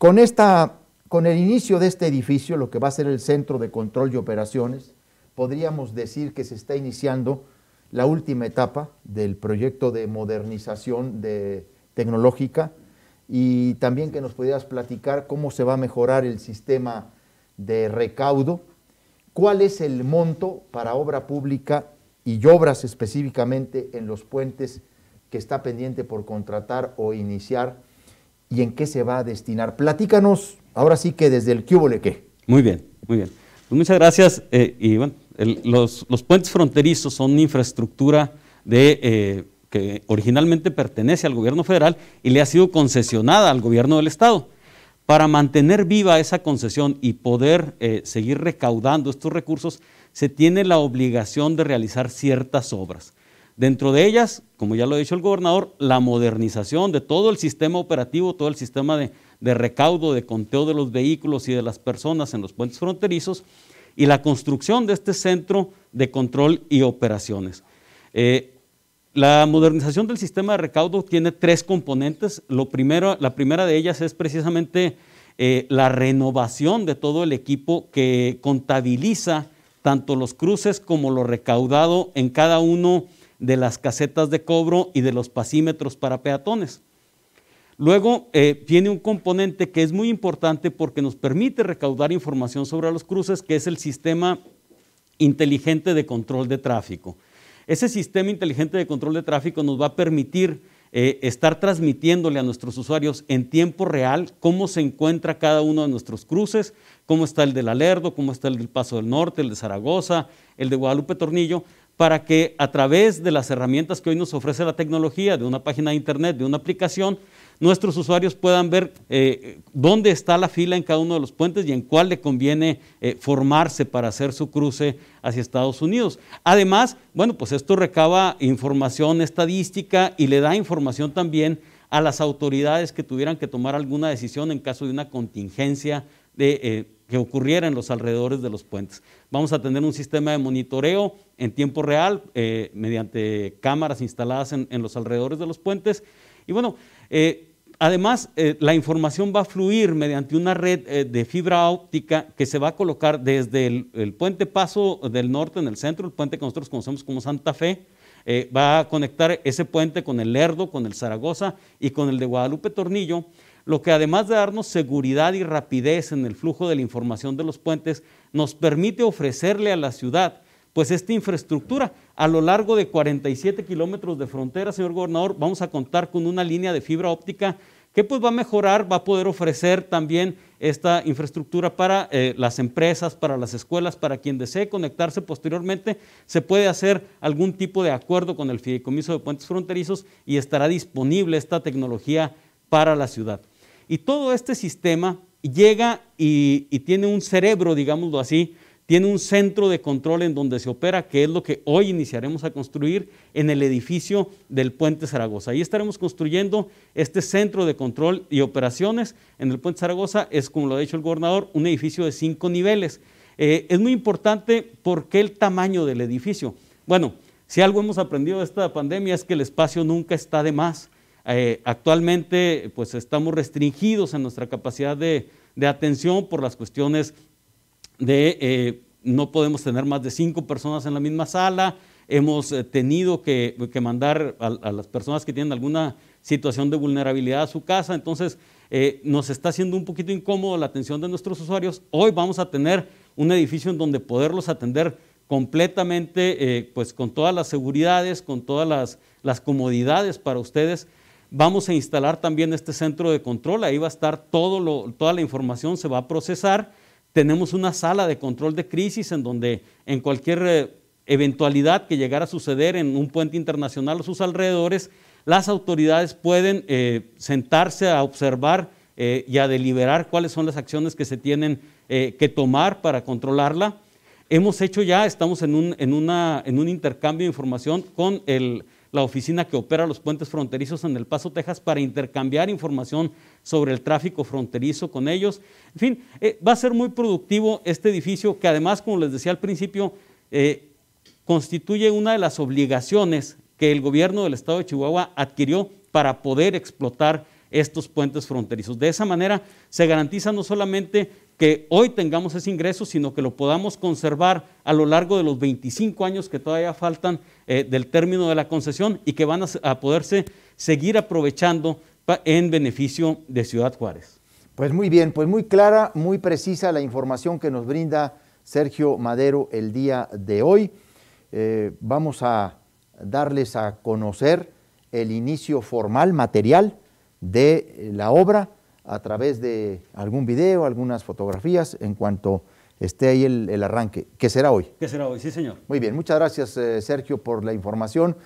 Con, esta, con el inicio de este edificio, lo que va a ser el Centro de Control y Operaciones, podríamos decir que se está iniciando la última etapa del proyecto de modernización de, tecnológica y también que nos pudieras platicar cómo se va a mejorar el sistema de recaudo, cuál es el monto para obra pública y obras específicamente en los puentes que está pendiente por contratar o iniciar y en qué se va a destinar. Platícanos, ahora sí que desde el le Muy bien, muy bien. Pues muchas gracias. Eh, y bueno, los, puentes fronterizos son infraestructura de, eh, que originalmente pertenece al gobierno federal y le ha sido concesionada al gobierno del estado. Para mantener viva esa concesión y poder eh, seguir recaudando estos recursos, se tiene la obligación de realizar ciertas obras. Dentro de ellas, como ya lo ha dicho el gobernador, la modernización de todo el sistema operativo, todo el sistema de, recaudo, de conteo de los vehículos y de las personas en los puentes fronterizos y la construcción de este centro de control y operaciones. Eh, la modernización del sistema de recaudo tiene tres componentes. Lo primero, la primera de ellas es precisamente eh, la renovación de todo el equipo que contabiliza tanto los cruces como lo recaudado en cada uno de las casetas de cobro y de los pasímetros para peatones. Luego eh, tiene un componente que es muy importante porque nos permite recaudar información sobre los cruces, que es el sistema inteligente de control de tráfico. Ese sistema inteligente de control de tráfico nos va a permitir eh, estar transmitiéndole a nuestros usuarios en tiempo real cómo se encuentra cada uno de nuestros cruces, cómo está el del Alerdo, cómo está el del Paso del Norte, el de Zaragoza, el de Guadalupe Tornillo, para que a través de las herramientas que hoy nos ofrece la tecnología, de una página de internet, de una aplicación, nuestros usuarios puedan ver eh, dónde está la fila en cada uno de los puentes y en cuál le conviene eh, formarse para hacer su cruce hacia Estados Unidos. Además, bueno, pues esto recaba información estadística y le da información también a las autoridades que tuvieran que tomar alguna decisión en caso de una contingencia de... Eh, que ocurriera en los alrededores de los puentes. Vamos a tener un sistema de monitoreo en tiempo real eh, mediante cámaras instaladas en, los alrededores de los puentes. Y bueno, eh, además eh, la información va a fluir mediante una red de fibra óptica que se va a colocar desde el, puente Paso del Norte en el centro, el puente que nosotros conocemos como Santa Fe, va a conectar ese puente con el Lerdo, con el Zaragoza y con el de Guadalupe Tornillo lo que además de darnos seguridad y rapidez en el flujo de la información de los puentes, nos permite ofrecerle a la ciudad pues esta infraestructura. A lo largo de 47 kilómetros de frontera, señor gobernador, vamos a contar con una línea de fibra óptica que pues va a mejorar, va a poder ofrecer también esta infraestructura para eh, las empresas, para las escuelas, para quien desee conectarse posteriormente, se puede hacer algún tipo de acuerdo con el Fideicomiso de Puentes Fronterizos y estará disponible esta tecnología para la ciudad. Y todo este sistema llega y, tiene un cerebro, digámoslo así, tiene un centro de control en donde se opera, que es lo que hoy iniciaremos a construir en el edificio del Puente Zaragoza. Ahí estaremos construyendo este centro de control y operaciones en el Puente Zaragoza. Es, como lo ha dicho el gobernador, un edificio de cinco niveles. Eh, es muy importante porque el tamaño del edificio. Bueno, si algo hemos aprendido de esta pandemia es que el espacio nunca está de más. Eh, actualmente pues estamos restringidos en nuestra capacidad de, atención por las cuestiones de eh, no podemos tener más de cinco personas en la misma sala, hemos eh, tenido que, mandar a, las personas que tienen alguna situación de vulnerabilidad a su casa, entonces nos está haciendo un poquito incómodo la atención de nuestros usuarios. Hoy vamos a tener un edificio en donde poderlos atender completamente, pues con todas las seguridades, con todas las comodidades para ustedes Vamos a instalar también este centro de control, ahí va a estar todo toda la información, se va a procesar. Tenemos una sala de control de crisis en donde en cualquier eh, eventualidad que llegara a suceder en un puente internacional o sus alrededores, las autoridades pueden eh, sentarse a observar eh, y a deliberar cuáles son las acciones que se tienen que tomar para controlarla. Hemos hecho ya, estamos en un intercambio de información con el la oficina que opera los puentes fronterizos en El Paso, Texas, para intercambiar información sobre el tráfico fronterizo con ellos. En fin, eh, va a ser muy productivo este edificio que además, como les decía al principio, eh, constituye una de las obligaciones que el gobierno del estado de Chihuahua adquirió para poder explotar estos puentes fronterizos. De esa manera se garantiza no solamente que hoy tengamos ese ingreso, sino que lo podamos conservar a lo largo de los 25 años que todavía faltan eh, del término de la concesión y que van a, poderse seguir aprovechando en beneficio de Ciudad Juárez. Pues muy bien, pues muy clara, muy precisa la información que nos brinda Sergio Madero el día de hoy. Eh, vamos a darles a conocer el inicio formal, material de eh, la obra a través de algún video, algunas fotografías, en cuanto esté ahí el, arranque, ¿Qué será hoy. ¿Qué será hoy, sí señor. Muy bien, muchas gracias eh, Sergio por la información.